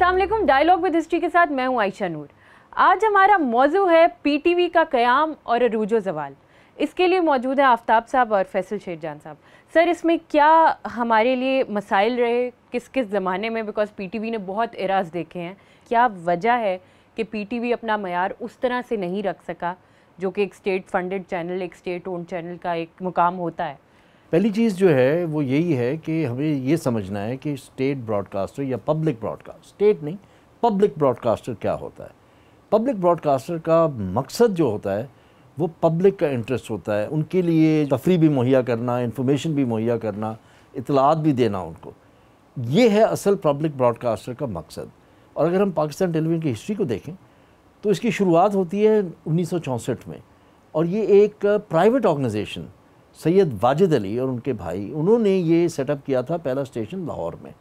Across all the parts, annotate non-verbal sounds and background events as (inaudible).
वालेकुम dialogue with history के साथ मैं हूँ आयशा नूर आज हमारा मौजू है पीटीवी का क़याम और अरूजो जवाल इसके लिए मौजूद है आफ्ताब साहब और फैसल शेरजान साहब सर इसमें क्या हमारे लिए मसाइल रहे किस किस ज़माने में बिकॉज पीटीवी ने बहुत एराज देखे हैं क्या वजह है कि पीटीवी अपना मैार उस तरह से नहीं रख सका जो कि एक स्टेट फंडेड चैनल एक स्टेट ओन चैनल का एक मुकाम होता है पहली चीज़ जो है वो यही है कि हमें ये समझना है कि स्टेट ब्रॉडकास्टर या पब्लिक ब्रॉडकास्ट स्टेट नहीं पब्लिक ब्रॉडकास्टर क्या होता है पब्लिक ब्रॉडकास्टर का मकसद जो होता है वो पब्लिक का इंटरेस्ट होता है उनके लिए तफरी भी मुहैया करना इन्फॉर्मेशन भी मुहैया करना इतलात भी देना उनको ये है असल पब्लिक ब्रॉडकास्टर का मकसद और अगर हम पाकिस्तान टेलीविज़न की हिस्ट्री को देखें तो इसकी शुरुआत होती है उन्नीस में और ये एक प्राइवेट ऑर्गेनाइजेशन सैयद वाजिद अली और उनके भाई उन्होंने ये सेटअप किया था पहला स्टेशन लाहौर में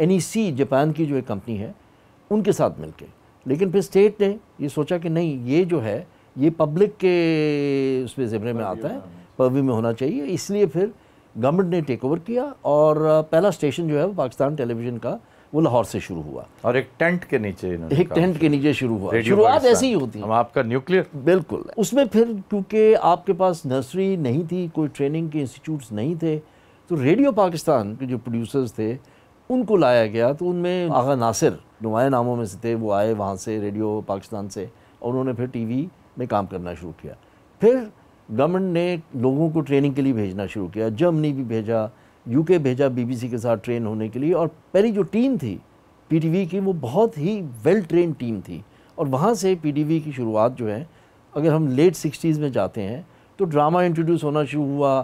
एन e जापान की जो एक कंपनी है उनके साथ मिलके लेकिन फिर स्टेट ने ये सोचा कि नहीं ये जो है ये पब्लिक के उसमें ज़िमरे में आता है पवी में होना चाहिए इसलिए फिर गवर्नमेंट ने टेक ओवर किया और पहला स्टेशन जो है वो पाकिस्तान टेलीविज़न का वो लाहौर से शुरू हुआ और एक टेंट के नीचे एक टेंट के नीचे शुरू हुआ शुरुआत ऐसी ही होती है आपका न्यूक्लियर बिल्कुल उसमें फिर क्योंकि आपके पास नर्सरी नहीं थी कोई ट्रेनिंग के इंस्टीट्यूट नहीं थे तो रेडियो पाकिस्तान के जो प्रोड्यूसर्स थे उनको लाया गया तो उनमें आगा नासिर नुमाया नामों में से थे वो आए वहाँ से रेडियो पाकिस्तान से और उन्होंने फिर टीवी में काम करना शुरू किया फिर गवर्नमेंट ने लोगों को ट्रेनिंग के लिए भेजना शुरू किया जर्मनी भी भेजा यूके भेजा बीबीसी के साथ ट्रेन होने के लिए और पहली जो टीम थी पीटीवी की वो बहुत ही वेल ट्रेन टीम थी और वहाँ से पीटीवी की शुरुआत जो है अगर हम लेट सिक्सटीज़ में जाते हैं तो ड्रामा इंट्रोड्यूस होना शुरू हुआ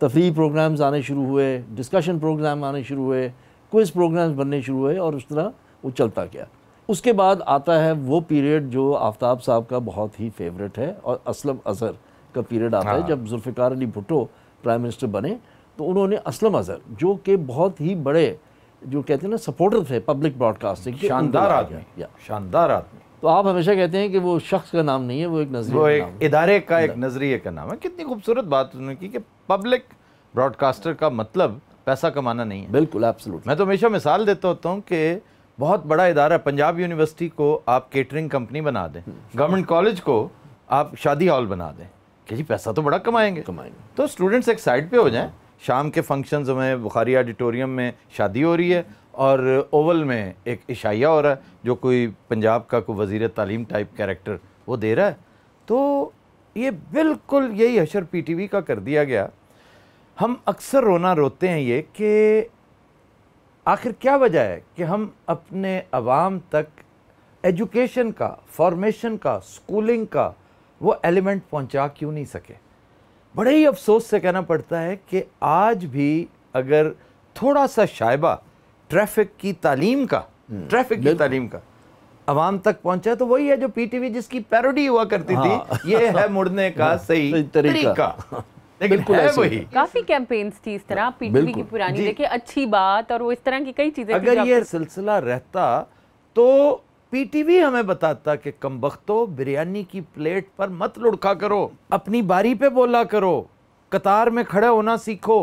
तफरी प्रोग्राम्स आने शुरू हुए डिस्कशन प्रोग्राम आने शुरू हुए क्विज प्रोग्राम्स बनने शुरू हुए और उस तरह वो चलता गया उसके बाद आता है वो पीरियड जो आफ्ताब साहब का बहुत ही फेवरेट है और असलम अजहर का पीरियड आता हाँ। है जब जुल्फ़िकार अली भुट्टो प्राइम मिनिस्टर बने तो उन्होंने असलम अजहर जो कि बहुत ही बड़े जो कहते हैं ना सपोर्टर थे पब्लिक ब्रॉडकास्टिंग शानदार आदमी शानदार आदमी तो आप हमेशा कहते हैं कि वो शख्स का नाम नहीं है वो एक नजरिए वो एक इदारे का एक नज़रिए का नाम है कितनी खूबसूरत बात उन्होंने की कि पब्लिक ब्रॉडकास्टर का मतलब पैसा कमाना नहीं है बिल्कुल एब्सोल्युट मैं तो हमेशा मिसाल देता होता हूँ कि बहुत बड़ा इदारा पंजाब यूनिवर्सिटी को आप केटरिंग कंपनी बना दें गवर्नमेंट hmm. कॉलेज को आप शादी हॉल बना दें कि जी पैसा तो बड़ा कमाएंगे कमाएंगे तो स्टूडेंट्स एक साइड पे हो जाएं hmm. शाम के फंक्शंस में बुखारी ऑडिटोरियम में शादी हो रही है और ओवल में एक इशाया हो रहा है जो कोई पंजाब का कोई वजीर तालीम टाइप कैरेक्टर वो दे रहा है तो ये बिल्कुल यही टी पीटीवी का कर दिया गया हम अक्सर रोना रोते हैं ये कि आखिर क्या वजह है कि हम अपने आवाम तक एजुकेशन का फॉर्मेशन का स्कूलिंग का वो एलिमेंट पहुंचा क्यों नहीं सके बड़े ही अफसोस से कहना पड़ता है कि आज भी अगर थोड़ा सा शायबा ट्रैफिक की तालीम का हम्म, ट्रैफिक की तालीम का आवाम तक पहुंचा तो वही है जो पीटीवी जिसकी पैरोडी हुआ करती हाँ। थी ये है मुड़ने का हाँ। सही, तरीका बिल्कुल है वही काफी कैंपेन्स थी इस तरह पीटीवी की पुरानी देखिए अच्छी बात और वो इस तरह की कई चीजें अगर ये सिलसिला रहता तो पीटीवी हमें बताता कि कमबख्तो बिरयानी की प्लेट पर मत लुढ़का करो अपनी बारी पे बोला करो कतार में खड़े होना सीखो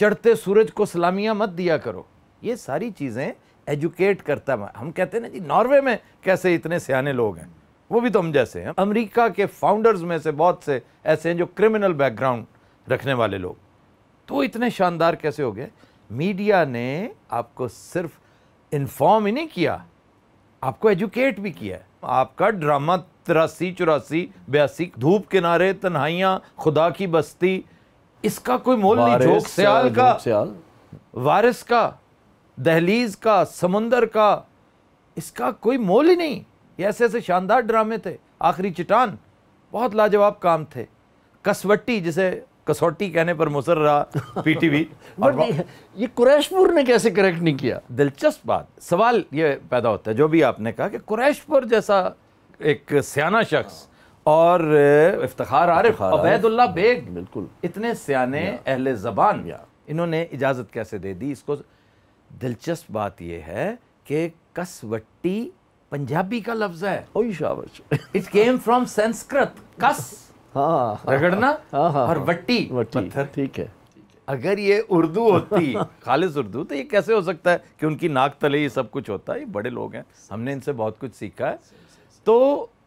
चढ़ते सूरज को सलामियाँ मत दिया करो ये सारी चीज़ें एजुकेट करता है हम कहते हैं ना जी नॉर्वे में कैसे इतने सियाने लोग हैं वो भी तो हम जैसे हैं अमेरिका के फाउंडर्स में से बहुत से ऐसे हैं जो क्रिमिनल बैकग्राउंड रखने वाले लोग तो इतने शानदार कैसे हो गए मीडिया ने आपको सिर्फ इन्फॉर्म ही नहीं किया आपको एजुकेट भी किया है आपका ड्रामा तिरासी चौरासी बयासी धूप किनारे तन्हाइया खुदा की बस्ती इसका कोई मोल नहीं जोक सियाल का सयाल वारिस का दहलीज का समुंदर का इसका कोई मोल ही नहीं ये ऐसे ऐसे शानदार ड्रामे थे आखिरी चिटान बहुत लाजवाब काम थे कसवट्टी जिसे कसौटी कहने पर मुसर रहा पीटीवी (laughs) और ये कुरैशपुर ने कैसे करेक्ट नहीं किया दिलचस्प बात सवाल ये पैदा होता है जो भी आपने कहा कि कुरैशपुर जैसा एक सियाना शख्स और इफ्तार आरिफ हाँ। अबैदुल्ला बेग बिल्कुल इतने सियाने अहले जबान इन्होंने इजाज़त कैसे दे दी इसको दिलचस्प बात यह है कि कसवट्टी पंजाबी का लफ्ज़ है इट केम फ्रॉम संस्कृत कस हाँ रगड़ना हाँ, हाँ, और हाँ। वट्टी पत्थर ठीक है अगर ये उर्दू होती खालिश उर्दू तो ये कैसे हो सकता है कि उनकी नाक तले ये सब कुछ होता है ये बड़े लोग हैं हमने इनसे बहुत कुछ सीखा है तो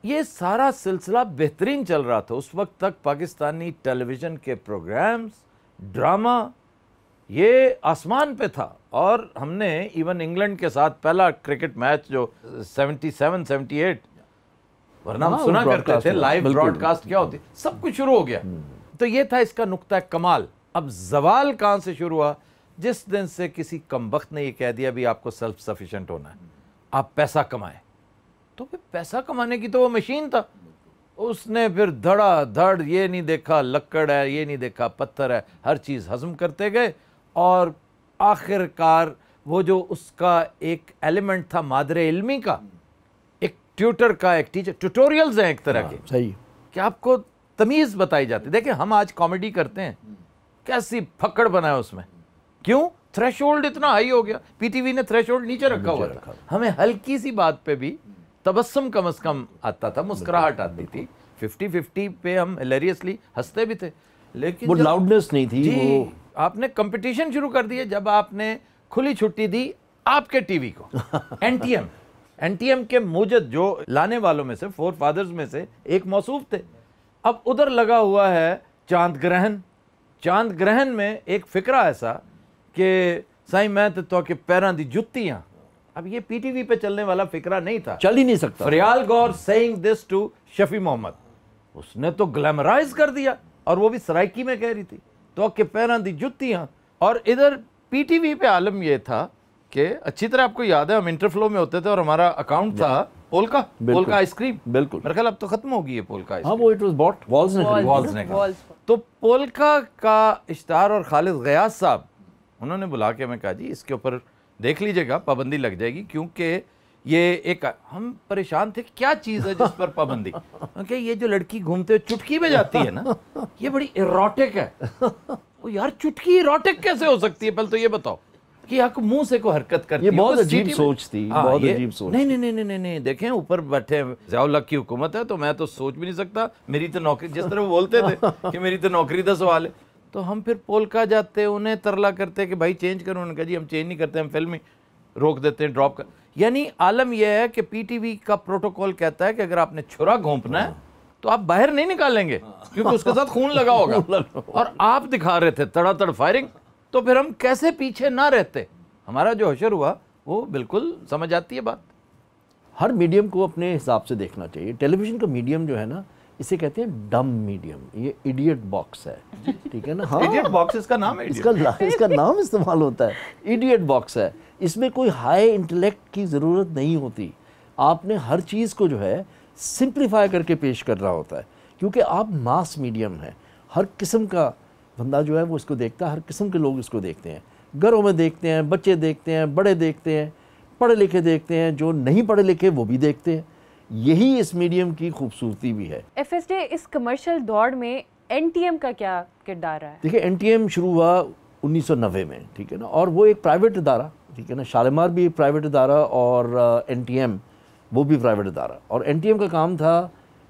ये सारा सिलसिला बेहतरीन चल रहा था उस वक्त तक पाकिस्तानी टेलीविज़न के प्रोग्राम्स ड्रामा ये आसमान पे था और हमने इवन इंग्लैंड के साथ पहला क्रिकेट मैच जो 77 78 वरना हम हाँ, सुना करते थे लाइव ब्रॉडकास्ट क्या होती सब कुछ शुरू हो गया तो ये था इसका नुकता कमाल अब जवाल कहाँ से शुरू हुआ जिस दिन से किसी कम वक्त ने यह कह दिया भी आपको सेल्फ सफिशेंट होना है आप पैसा कमाएं तो फिर पैसा कमाने की तो वो मशीन था उसने फिर धड़ा धड़ ये नहीं देखा लकड़ है ये नहीं देखा पत्थर है हर चीज़ हजम करते गए और आखिरकार वो जो उसका एक एलिमेंट था मादरे इल्मी का ट्यूटर का एक टीचर ट्यूटोरियल्स हैं एक तरह हाँ, के सही कि आपको तमीज़ बताई जाती देखिए हम आज कॉमेडी करते हैं कैसी फकड़ बना उसमें क्यों थ्रेश इतना हाई हो गया पीटीवी ने थ्रेश नीचे रखा हुआ था हमें हल्की सी बात पे भी तबस्सम कम अज कम आता था मुस्कुराहट आती थी फिफ्टी फिफ्टी पे हम हिलेरियसली हंसते भी थे लेकिन वो लाउडनेस नहीं थी वो आपने कंपटीशन शुरू कर दिया जब आपने खुली छुट्टी दी आपके टीवी को एनटीएम (laughs) एनटीएम के मूजद जो लाने वालों में से फोर फादर्स में से एक मौसू थे अब उधर लगा हुआ है चांद ग्रहण चांद ग्रहण में एक फिक्रा ऐसा कि साई मैं तो, तो दी पैरों की जुत्तियां अब ये पीटीवी पे चलने वाला फिक्रा नहीं था चल ही नहीं सकता Faryal Gauhar saying this to Shafi Mohammad उसने तो ग्लैमराइज कर दिया और वो भी सराइकी में कह रही थी तो के दी की जुत्तियां और इधर पीटीवी पे आलम यह था कि अच्छी तरह आपको याद है हम इंटरफ्लो में होते थे और हमारा अकाउंट था पोलका पोलका आइसक्रीम बिल्कुल मेरे ख्याल अब तो खत्म हो गई है पोलका हाँ वो इट वाज बॉट वॉल्स ने वॉल्स ने तो पोलका का इश्तार और खालिद गयास साहब उन्होंने बुला के हमें कहा जी इसके ऊपर देख लीजिएगा पाबंदी लग जाएगी क्योंकि ये एक हम परेशान थे क्या चीज़ है जिस पर पाबंदी क्योंकि ये जो लड़की घूमते हुए चुटकी में जाती है ना ये बड़ी इरोटिक है वो यार चुटकी इरोटिक कैसे हो सकती है पहले तो ये बताओ कि हक मुंह से को हरकत करती ये बहुत अजीब सोच थी आ, हाँ, बहुत अजीब सोच नहीं नहीं नहीं नहीं नहीं देखें ऊपर बैठे जयाउल्लाह की हुकूमत है तो मैं तो सोच भी नहीं सकता मेरी तो नौकरी जिस तरह वो बोलते थे (laughs) कि मेरी तो नौकरी का सवाल है तो हम फिर पोलका जाते उन्हें तरला करते कि भाई चेंज करो उन्होंने कहा जी हम चेंज नहीं करते हम फिल्म रोक देते हैं ड्रॉप कर यानी आलम यह है कि पीटीवी का प्रोटोकॉल कहता है कि अगर आपने छुरा घोंपना है हाँ। तो आप बाहर नहीं निकालेंगे हाँ। क्योंकि उसके साथ खून (laughs) लगा होगा और आप दिखा रहे थे तड़ातड़ फायरिंग तो फिर हम कैसे पीछे ना रहते हमारा जो हशर हुआ वो बिल्कुल समझ आती है बात हर मीडियम को अपने हिसाब से देखना चाहिए टेलीविज़न का मीडियम जो है ना इसे कहते हैं डम मीडियम ये इडियट बॉक्स है ठीक है ना हाँ इडियट बॉक्स इसका नाम है इसका इसका नाम इस्तेमाल होता है इडियट बॉक्स है इसमें कोई हाई इंटेलेक्ट की ज़रूरत नहीं होती आपने हर चीज़ को जो है सिंप्लीफाई करके पेश कर रहा होता है क्योंकि आप मास मीडियम हैं हर किस्म का धंधा जो है वो इसको देखता है हर किस्म के लोग इसको देखते हैं घरों में देखते हैं बच्चे देखते हैं बड़े देखते हैं पढ़े लिखे देखते हैं जो नहीं पढ़े लिखे वो भी देखते हैं यही इस मीडियम की खूबसूरती भी है एफ इस कमर्शियल दौड़ में एन का क्या किरदार है देखिए एन शुरू हुआ नब्बे में ठीक है ना और वो एक प्राइवेट अदारा ठीक है ना शालेमार भी एक प्राइवेट अदारा और एन वो भी प्राइवेट अदारा और एन का काम था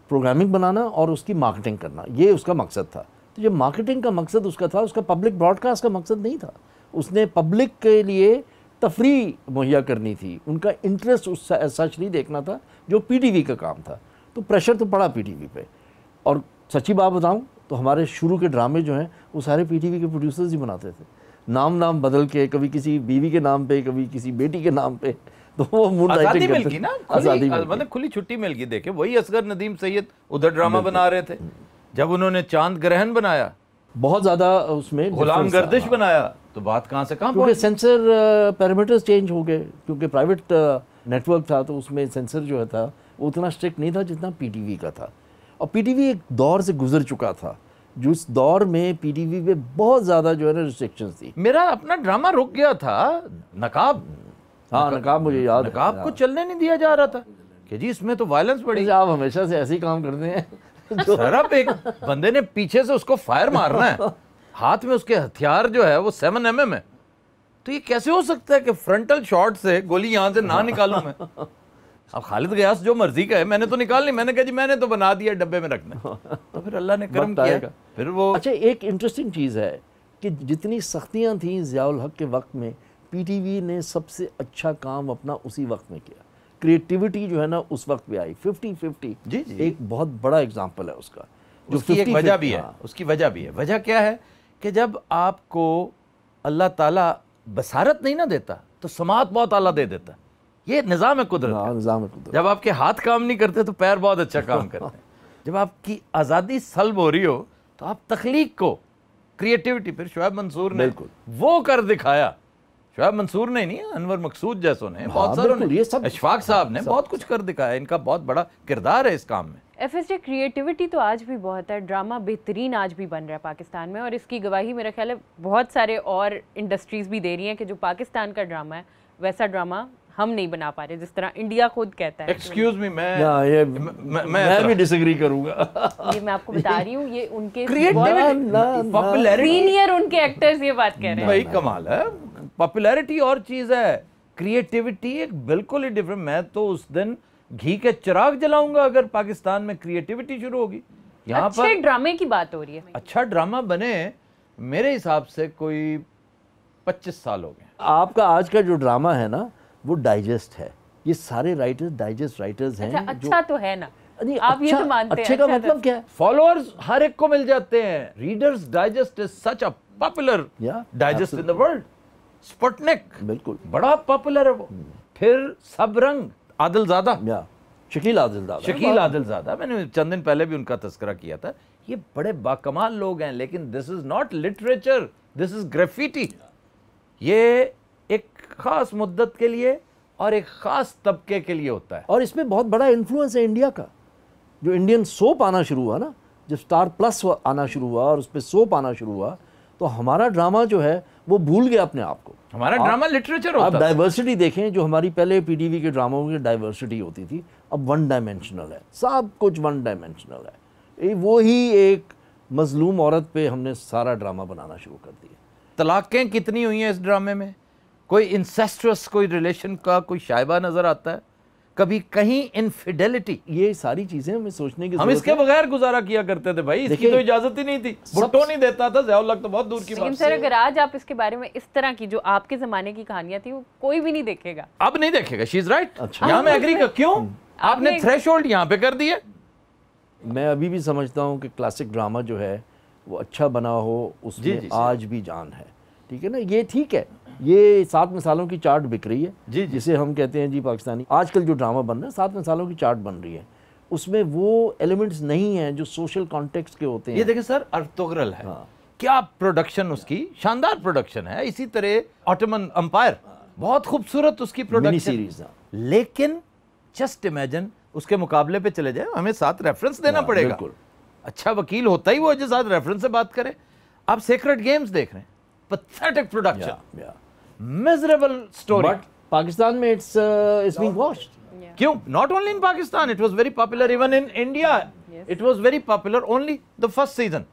प्रोग्रामिंग बनाना और उसकी मार्केटिंग करना ये उसका मकसद था तो ये मार्केटिंग का मकसद उसका था उसका पब्लिक ब्रॉडकास्ट का मकसद नहीं था उसने पब्लिक के लिए तफरी मुहैया करनी थी उनका इंटरेस्ट उस सच नहीं देखना था जो पीटीवी का काम था तो प्रेशर तो पड़ा पीटीवी पे और सच्ची बात बताऊं तो हमारे शुरू के ड्रामे जो हैं वो सारे पीटीवी के प्रोड्यूसर्स ही बनाते थे नाम नाम बदल के कभी किसी बीवी के नाम पे कभी किसी बेटी के नाम पे तो वो मूड आज़ादी आज़ादी मतलब खुली छुट्टी मिल गई देखे वही असगर नदीम सैयद उधर ड्रामा बना रहे थे जब उन्होंने चांद ग्रहण बनाया बहुत ज़्यादा उसमें गुलाम गर्दिश बनाया तो बात कहाँ से कहाँ क्योंकि सेंसर पैरामीटर्स चेंज हो गए क्योंकि प्राइवेट नेटवर्क uh, था तो उसमें सेंसर जो है था वो उतना स्ट्रिक्ट नहीं था जितना पीटीवी का था और पीटीवी एक दौर से गुजर चुका था जो उस दौर में पीटीवी पे बहुत ज़्यादा जो है ना रिस्ट्रिक्शन थी मेरा अपना ड्रामा रुक गया था नकाब हाँ नकाब मुझे याद नकाब को चलने नहीं दिया जा रहा था कि जी इसमें तो वायलेंस बढ़ी अच्छा, आप हमेशा से ऐसे ही काम करते हैं (laughs) सरप एक बंदे ने पीछे से उसको फायर मारना है हाथ में उसके हथियार जो है वो सेवन एम एम है तो ये कैसे हो सकता है कि फ्रंटल शॉट से गोली यहाँ से ना (laughs) निकालू मैं अब खालिद गयास जो मर्जी का है मैंने तो निकाल ली मैंने कहा जी मैंने तो बना दिया डब्बे में रखना तो फिर अल्लाह ने कर्म किया फिर वो अच्छा एक इंटरेस्टिंग चीज़ है कि जितनी सख्तियां थी ज़ियाल हक के वक्त में पीटीवी ने सबसे अच्छा काम अपना उसी वक्त में किया क्रिएटिविटी जो है ना उस वक्त भी आई फिफ्टी फिफ्टी जी जी एक बहुत बड़ा एग्जाम्पल है उसका जो उसकी 50, एक वजह भी है हाँ। उसकी वजह भी है वजह क्या है कि जब आपको अल्लाह ताला बसारत नहीं ना देता तो समात बहुत आला दे देता ये निज़ाम कुदरत हाँ, निज़ाम कुदरत जब आपके हाथ काम नहीं करते तो पैर बहुत अच्छा काम (laughs) करते हैं जब आपकी आज़ादी सलब हो रही हो तो आप तख्लीक को क्रिएटिविटी फिर शुएब मंसूर ने वो कर दिखाया शुएब मंसूर ने नहीं अनवर मकसूद जैसों ने हाँ, बहुत सारों ने अशफाक साहब ने बहुत कुछ कर दिखाया है इनका बहुत बड़ा किरदार है इस काम में एफ एस डी क्रिएटिविटी तो आज भी बहुत है ड्रामा बेहतरीन आज भी बन रहा है पाकिस्तान में और इसकी गवाही मेरा ख्याल है बहुत सारे और इंडस्ट्रीज़ भी दे रही हैं कि जो पाकिस्तान का ड्रामा है वैसा ड्रामा हम नहीं बना पा रहे जिस तरह इंडिया खुद कहता है एक्सक्यूज मी मैं ये मैं, मैं भी डिसएग्री करूंगा ये मैं आपको बता रही हूँ ये उनके सीनियर उनके एक्टर्स ये बात कह रहे हैं भाई कमाल है पॉपुलैरिटी और चीज़ है क्रिएटिविटी एक बिल्कुल ही डिफरेंट मैं तो उस दिन घी के चिराग जलाऊंगा अगर पाकिस्तान में क्रिएटिविटी शुरू होगी यहाँ पर ड्रामे की बात हो रही है अच्छा ड्रामा बने मेरे हिसाब से कोई 25 साल हो गए आपका आज का जो ड्रामा है ना वो डाइजेस्ट है ये सारे राइटर्स डाइजेस्ट राइटर्स हैं अच्छा, अच्छा तो है ना नहीं आप अच्छा, ये तो अच्छा, मानते अच्छे हैं का अच्छा तो- मतलब क्या है फॉलोअर्स हर एक को मिल जाते हैं Reader's Digest is such a popular digest in the world Sputnik बिल्कुल बड़ा पॉपुलर है वो हम्म। फिर सबरंग आदिलजादा शकील आदिलजादा शकील आदिलजादा मैंने चंद दिन पहले भी उनका तस्करा किया था ये बड़े बाकमाल लोग हैं लेकिन this is not literature this is graffiti ये एक ख़ास मुद्दत के लिए और एक ख़ास तबके के लिए होता है और इसमें बहुत बड़ा इन्फ्लुएंस है इंडिया का जो इंडियन सोप आना शुरू हुआ ना जब स्टार प्लस आना शुरू हुआ और उस पर सोप आना शुरू हुआ तो हमारा ड्रामा जो है वो भूल गया अपने आप को हमारा ड्रामा लिटरेचर होता आप डाइवर्सिटी देखें जो हमारी पहले पीडीवी के ड्रामों की डाइवर्सिटी होती थी अब वन डायमेंशनल है सब कुछ वन डायमेंशनल है वो ही एक मजलूम औरत पे हमने सारा ड्रामा बनाना शुरू कर दिया तलाक़ें कितनी हुई हैं इस ड्रामे में कोई इंसेस्ट्रस कोई रिलेशन का कोई शायबा नज़र आता है कभी कहीं इनफिडेलिटी ये सारी चीजें हमें सोचने की हम इसके बगैर गुजारा किया करते थे भाई इसकी तो इजाजत ही नहीं थी भुट्टो नहीं देता था जयाउल तो बहुत दूर की बात सर अगर आज आप इसके बारे में इस तरह की जो आपके जमाने की कहानियां थी वो कोई भी नहीं देखेगा अब नहीं देखेगा शी इज राइट यहाँ मैं एग्री हाँ। कर क्यों आपने थ्रेश होल्ड यहाँ पे कर दिए मैं अभी भी समझता हूँ कि क्लासिक ड्रामा जो है वो अच्छा बना हो उसमें आज भी जान है ठीक है ना ये ठीक है ये सात मिसालों की चार्ट बिक रही है जी जिसे हम कहते हैं जी पाकिस्तानी आजकल जो ड्रामा बन रहा है सात मिसालों की चार्ट बन रही है उसमें वो एलिमेंट्स नहीं हैं जो सोशल कॉन्टेक्स के होते हैं ये देखिए सर अर्थोग्रल है हाँ। क्या प्रोडक्शन उसकी शानदार प्रोडक्शन है इसी तरह ऑटोमन अम्पायर बहुत खूबसूरत उसकी प्रोडक्शन सीरीज हाँ। लेकिन जस्ट इमेजिन उसके मुकाबले पे चले जाए हमें साथ रेफरेंस देना हाँ, पड़ेगा अच्छा वकील होता ही वो जो साथ रेफरेंस से बात करे आप सेक्रेट गेम्स देख रहे हैं pathetic production miserable story but pakistan में it's uh, it's being watched yeah. क्यों not only in pakistan it was very popular even in india yes. it was very popular only the first season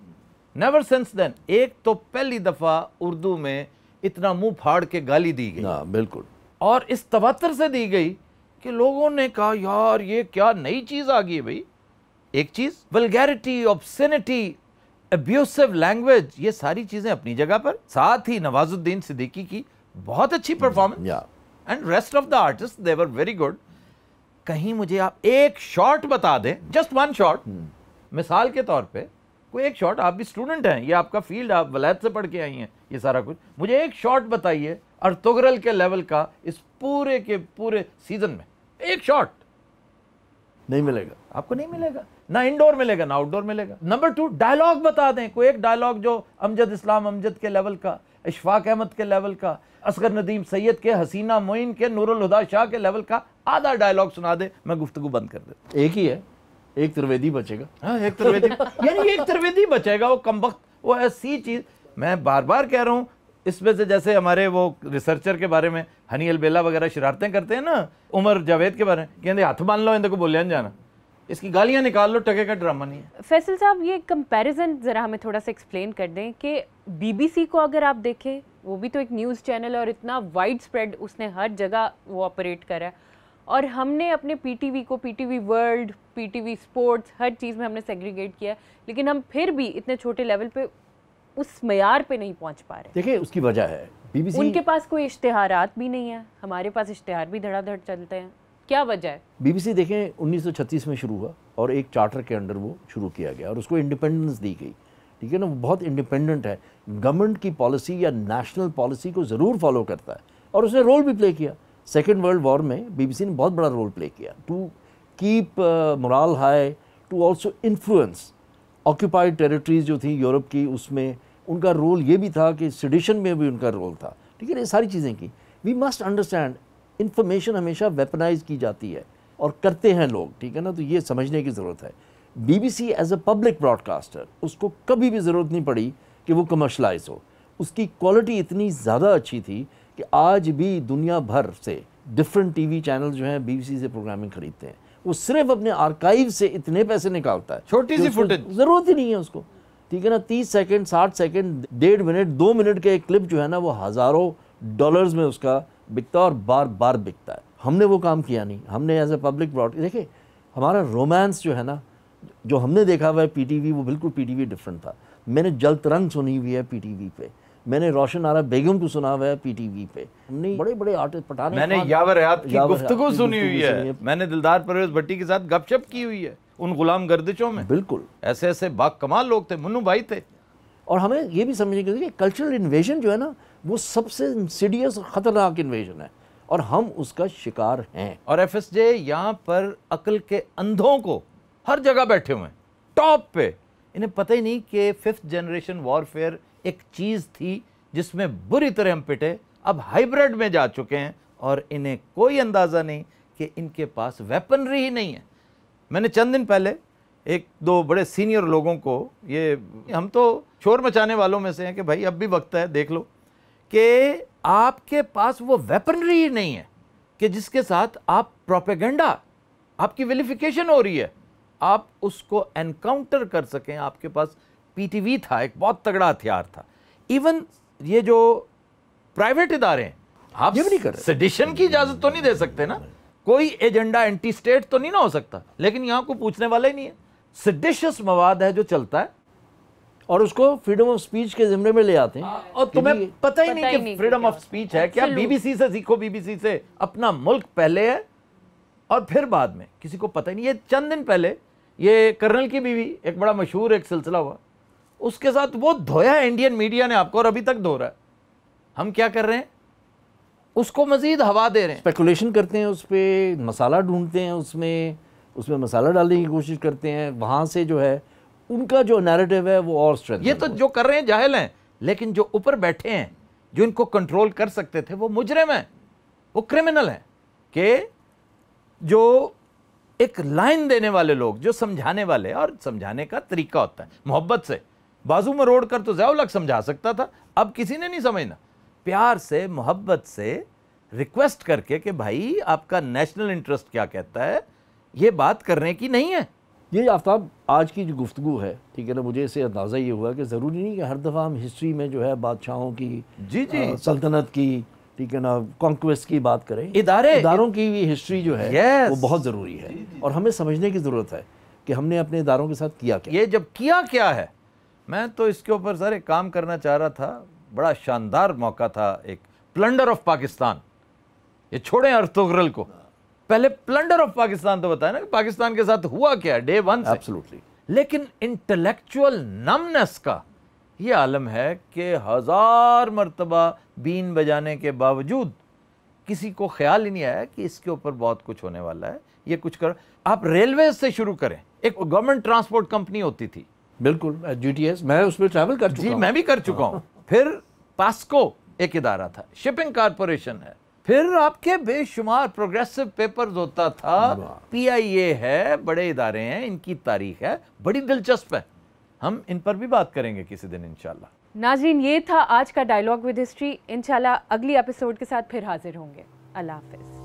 never since then एक तो पहली दफा उर्दू में इतना मुंह फाड़ के गाली दी गई ना बिल्कुल और इस तवतर से दी गई कि लोगों ने कहा यार ये क्या नई चीज़ आ गई है भाई एक चीज़ वलगैरिटी ऑप्शनिटी एब्यूसिव लैंग्वेज ये सारी चीज़ें अपनी जगह पर साथ ही नवाजुद्दीन सिद्दीकी की बहुत अच्छी performance and rest of the artist they were very good कहीं मुझे आप एक शॉट बता दें जस्ट वन शॉट मिसाल के तौर पे कोई एक शॉट आप भी स्टूडेंट हैं ये आपका फील्ड आप वलैद से पढ़ के आई हैं ये सारा कुछ मुझे एक शॉट बताइए अर्तुगरल के लेवल का इस पूरे के पूरे सीजन में एक शॉट नहीं मिलेगा आपको नहीं मिलेगा ना इंडोर मिलेगा ना आउटडोर मिलेगा नंबर टू डायलॉग बता दें कोई एक डायलॉग जो अमजद इस्लाम अमजद के लेवल का इशफाक अहमद के लेवल का असगर नदीम सैयद के हसीना मोइन के नूरुल हुदा शाह के लेवल का आधा डायलॉग सुना दे मैं गुफ्तु बंद कर दे एक ही है एक त्रिवेदी बचेगा हाँ एक त्रिवेदी (laughs) यानी एक त्रिवेदी बचेगा वो कम वक्त वो ऐसी चीज़ मैं बार बार कह रहा हूँ इसमें से जैसे हमारे वो रिसर्चर के बारे में हनी अलबेला वगैरह शरारतें करते हैं ना उमर जावेद के बारे में कहते हाथ मान लो इनको बोले जाना इसकी गालियां निकाल लो टके का ड्रामा नहीं है फैसल साहब ये कंपैरिजन ज़रा हमें थोड़ा सा एक्सप्लेन कर दें कि बीबीसी को अगर आप देखें वो भी तो एक न्यूज़ चैनल है और इतना वाइड स्प्रेड उसने हर जगह वो ऑपरेट करा है और हमने अपने पीटीवी को पीटीवी वर्ल्ड पीटीवी स्पोर्ट्स हर चीज़ में हमने सेग्रीगेट किया लेकिन हम फिर भी इतने छोटे लेवल पे उस मैार पे नहीं पहुंच पा रहे देखिए उसकी वजह है बीबीसी उनके पास कोई इश्तहारात भी नहीं है हमारे पास इश्तहार भी धड़ाधड़ चलते हैं क्या वजह है बीबीसी देखें 1936 में शुरू हुआ और एक चार्टर के अंडर वो शुरू किया गया और उसको इंडिपेंडेंस दी गई ठीक है ना वो बहुत इंडिपेंडेंट है गवर्नमेंट की पॉलिसी या नेशनल पॉलिसी को ज़रूर फॉलो करता है और उसने रोल भी प्ले किया सेकेंड वर्ल्ड वॉर में बीबीसी ने बहुत बड़ा रोल प्ले किया to keep morale high to also influence occupied territories जो थी यूरोप की उसमें उनका रोल ये भी था कि सिडिशन में भी उनका रोल था ठीक है ये सारी चीज़ें की वी मस्ट अंडरस्टैंड इन्फॉर्मेशन हमेशा वेपनाइज की जाती है और करते हैं लोग ठीक है ना तो ये समझने की ज़रूरत है BBC as a public broadcaster उसको कभी भी ज़रूरत नहीं पड़ी कि वो कमर्शलाइज हो उसकी क्वालिटी इतनी ज़्यादा अच्छी थी कि आज भी दुनिया भर से डिफरेंट टीवी चैनल जो हैं बीबीसी से प्रोग्रामिंग खरीदते हैं वो सिर्फ अपने आर्काइव से इतने पैसे निकालता है छोटी सी फुटेज ज़रूरत ही नहीं है उसको ठीक है ना तीस सेकेंड साठ सेकेंड डेढ़ मिनट दो मिनट के एक क्लिप जो है ना वो हज़ारों डॉलर्स में उसका बिकता है और बार बार बिकता है हमने वो काम किया नहीं हमने एज ए पब्लिक ब्रॉड देखिए हमारा रोमांस जो है ना जो हमने देखा हुआ है पीटीवी वो बिल्कुल पीटीवी डिफरेंट था मैंने जल तरंग सुनी हुई है पीटीवी पे मैंने रोशन आरा बेगम को सुना हुआ है पीटीवी पे हमने बड़े बड़े आर्टिस्ट पठान मैंने यावर हयात की गुफ्तगू सुनी हुई है मैंने दिलदार परवेज भट्टी के साथ गपशप की हुई है उन गुलाम गर्दिशों में बिल्कुल ऐसे ऐसे बाग कमाल लोग थे मुन्नू भाई थे और हमें ये भी समझने के कल्चरल इन्वेजन जो है ना वो सबसे इंसिडियस और ख़तरनाक इन्वेजन है और हम उसका शिकार हैं और एफ एस जे यहाँ पर अकल के अंधों को हर जगह बैठे हुए हैं टॉप पे इन्हें पता ही नहीं कि फिफ्थ जनरेशन वॉरफेयर एक चीज़ थी जिसमें बुरी तरह हम पिटे अब हाइब्रिड में जा चुके हैं और इन्हें कोई अंदाज़ा नहीं कि इनके पास वेपनरी ही नहीं है मैंने चंद दिन पहले एक दो बड़े सीनियर लोगों को ये हम तो शोर मचाने वालों में से हैं कि भाई अब भी वक्त है देख लो कि आपके पास वो वेपनरी ही नहीं है कि जिसके साथ आप प्रोपेगेंडा आपकी वेलिफिकेशन हो रही है आप उसको एनकाउंटर कर सकें आपके पास पीटीवी था एक बहुत तगड़ा हथियार था इवन ये जो प्राइवेट इदारे हैं आप ये भी नहीं कर सडिशन की इजाजत तो नहीं दे सकते ना कोई एजेंडा एंटी स्टेट तो नहीं ना हो सकता लेकिन यहां को पूछने वाला ही नहीं है सडिशियस मवाद है जो चलता है और उसको फ्रीडम ऑफ स्पीच के जिम्मे में ले आते हैं हाँ, और तुम्हें पता ही नहीं कि फ्रीडम ऑफ स्पीच है क्या बीबीसी से सीखो बीबीसी से अपना मुल्क पहले है और फिर बाद में किसी को पता ही नहीं ये चंद दिन पहले ये कर्नल की बीवी एक बड़ा मशहूर एक सिलसिला हुआ उसके साथ वो धोया इंडियन मीडिया ने आपको और अभी तक धो रहा है हम क्या कर रहे हैं उसको मज़ीद हवा दे रहे हैं स्पेकुलेशन करते हैं उस पर मसाला ढूंढते हैं उसमें उसमें मसाला डालने की कोशिश करते हैं वहाँ से जो है उनका जो नैरेटिव है वो और स्ट्रेंथ ये तो जो कर रहे हैं जाहिल हैं लेकिन जो ऊपर बैठे हैं जो इनको कंट्रोल कर सकते थे वो मुजरम हैं वो क्रिमिनल हैं कि जो एक लाइन देने वाले लोग जो समझाने वाले और समझाने का तरीका होता है मोहब्बत से बाजू में रोड कर तो जयालक समझा सकता था अब किसी ने नहीं समझना प्यार से मोहब्बत से रिक्वेस्ट करके कि भाई आपका नेशनल इंटरेस्ट क्या कहता है ये बात करने की नहीं है ये आफ्ताब आज की जो गुफ्तु है ठीक है ना मुझे इसे अंदाज़ा ये हुआ कि ज़रूरी नहीं कि हर दफ़ा हम हिस्ट्री में जो है बादशाहों की जी जी आ, सल्तनत की ठीक है ना कॉन्क्वेस्ट की बात करें इदारे इदारों की भी हिस्ट्री जो है yes. वो बहुत ज़रूरी है और हमें समझने की ज़रूरत है कि हमने अपने इदारों के साथ किया क्या ये जब किया क्या है मैं तो इसके ऊपर सर एक काम करना चाह रहा था बड़ा शानदार मौका था एक प्लंडर ऑफ पाकिस्तान ये छोड़े अर्थोग्रल को पहले प्लंडर ऑफ पाकिस्तान तो बताया ना कि पाकिस्तान के साथ हुआ क्या डे वन एब्सोल्युटली लेकिन इंटेलेक्चुअल नमनेस का ये आलम है कि हज़ार मरतबा बीन बजाने के बावजूद किसी को ख्याल ही नहीं आया कि इसके ऊपर बहुत कुछ होने वाला है ये कुछ कर आप रेलवे से शुरू करें एक गवर्नमेंट ट्रांसपोर्ट कंपनी होती थी बिल्कुल जीटीएस मैं उसमें ट्रैवल कर चुका जी मैं भी कर चुका हूँ (laughs) फिर पास्को एक इदारा था शिपिंग कारपोरेशन है फिर आपके बेशुमार प्रोग्रेसिव पेपर होता था पीआईए है बड़े इदारे हैं इनकी तारीख है बड़ी दिलचस्प है हम इन पर भी बात करेंगे किसी दिन इंशाल्लाह नाजरीन ये था आज का डायलॉग विद हिस्ट्री इंशाल्लाह अगली एपिसोड के साथ फिर हाजिर होंगे अल्लाह हाफिज़